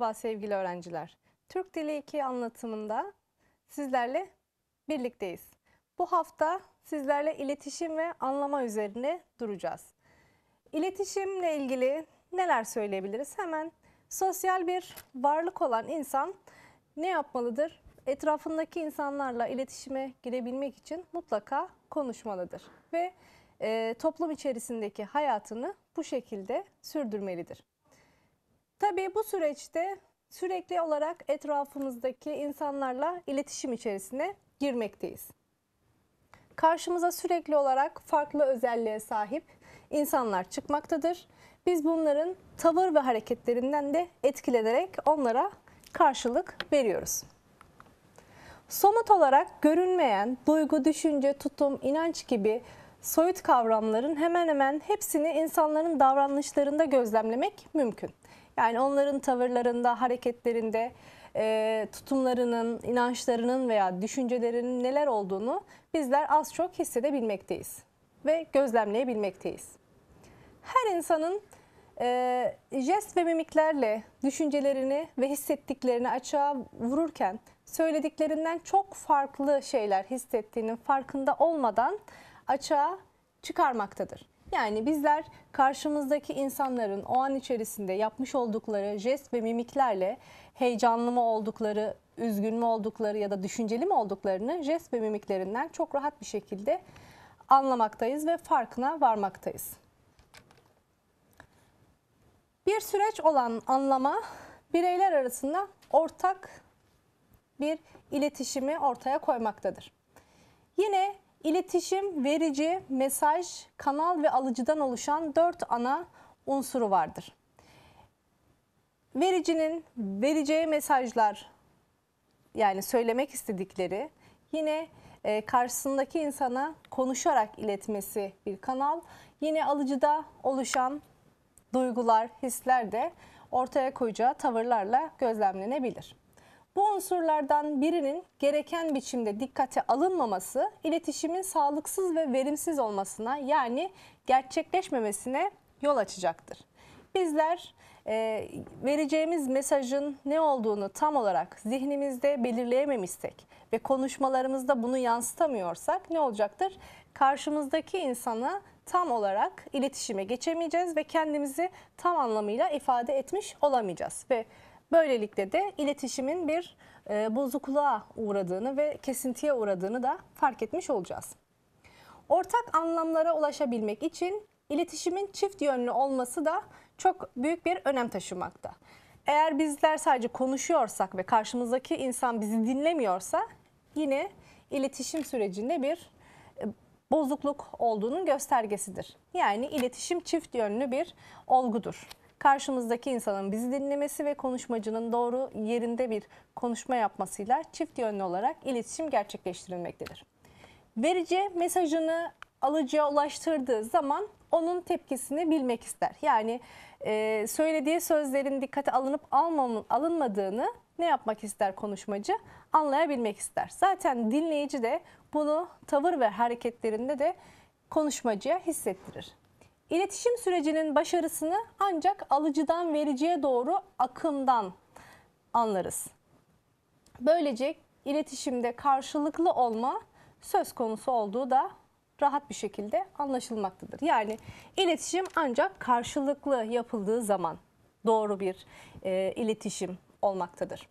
Merhaba sevgili öğrenciler. Türk Dili 2 anlatımında sizlerle birlikteyiz. Bu hafta sizlerle iletişim ve anlama üzerine duracağız. İletişimle ilgili neler söyleyebiliriz? Hemen sosyal bir varlık olan insan ne yapmalıdır? Etrafındaki insanlarla iletişime girebilmek için mutlaka konuşmalıdır ve e, toplum içerisindeki hayatını bu şekilde sürdürmelidir. Tabii bu süreçte sürekli olarak etrafımızdaki insanlarla iletişim içerisine girmekteyiz. Karşımıza sürekli olarak farklı özelliğe sahip insanlar çıkmaktadır. Biz bunların tavır ve hareketlerinden de etkilenerek onlara karşılık veriyoruz. Somut olarak görünmeyen duygu, düşünce, tutum, inanç gibi soyut kavramların hemen hemen hepsini insanların davranışlarında gözlemlemek mümkün. Yani onların tavırlarında, hareketlerinde, e, tutumlarının, inançlarının veya düşüncelerinin neler olduğunu bizler az çok hissedebilmekteyiz ve gözlemleyebilmekteyiz. Her insanın e, jest ve mimiklerle düşüncelerini ve hissettiklerini açığa vururken söylediklerinden çok farklı şeyler hissettiğinin farkında olmadan açığa çıkarmaktadır. Yani bizler karşımızdaki insanların o an içerisinde yapmış oldukları jest ve mimiklerle heyecanlı mı oldukları, üzgün mü oldukları ya da düşünceli mi olduklarını jest ve mimiklerinden çok rahat bir şekilde anlamaktayız ve farkına varmaktayız. Bir süreç olan anlama bireyler arasında ortak bir iletişimi ortaya koymaktadır. Yine İletişim, verici, mesaj, kanal ve alıcıdan oluşan dört ana unsuru vardır. Vericinin vereceği mesajlar yani söylemek istedikleri yine e, karşısındaki insana konuşarak iletmesi bir kanal. Yine alıcıda oluşan duygular, hisler de ortaya koyacağı tavırlarla gözlemlenebilir. Bu unsurlardan birinin gereken biçimde dikkate alınmaması iletişimin sağlıksız ve verimsiz olmasına yani gerçekleşmemesine yol açacaktır. Bizler e, vereceğimiz mesajın ne olduğunu tam olarak zihnimizde belirleyememişsek ve konuşmalarımızda bunu yansıtamıyorsak ne olacaktır? Karşımızdaki insana tam olarak iletişime geçemeyeceğiz ve kendimizi tam anlamıyla ifade etmiş olamayacağız ve Böylelikle de iletişimin bir e, bozukluğa uğradığını ve kesintiye uğradığını da fark etmiş olacağız. Ortak anlamlara ulaşabilmek için iletişimin çift yönlü olması da çok büyük bir önem taşımakta. Eğer bizler sadece konuşuyorsak ve karşımızdaki insan bizi dinlemiyorsa yine iletişim sürecinde bir e, bozukluk olduğunun göstergesidir. Yani iletişim çift yönlü bir olgudur karşımızdaki insanın bizi dinlemesi ve konuşmacının doğru yerinde bir konuşma yapmasıyla çift yönlü olarak iletişim gerçekleştirilmektedir. Verici mesajını alıcıya ulaştırdığı zaman onun tepkisini bilmek ister. Yani e, söylediği sözlerin dikkate alınıp almam, alınmadığını ne yapmak ister konuşmacı? Anlayabilmek ister. Zaten dinleyici de bunu tavır ve hareketlerinde de konuşmacıya hissettirir. İletişim sürecinin başarısını ancak alıcıdan vericiye doğru akımdan anlarız. Böylece iletişimde karşılıklı olma söz konusu olduğu da rahat bir şekilde anlaşılmaktadır. Yani iletişim ancak karşılıklı yapıldığı zaman doğru bir e, iletişim olmaktadır.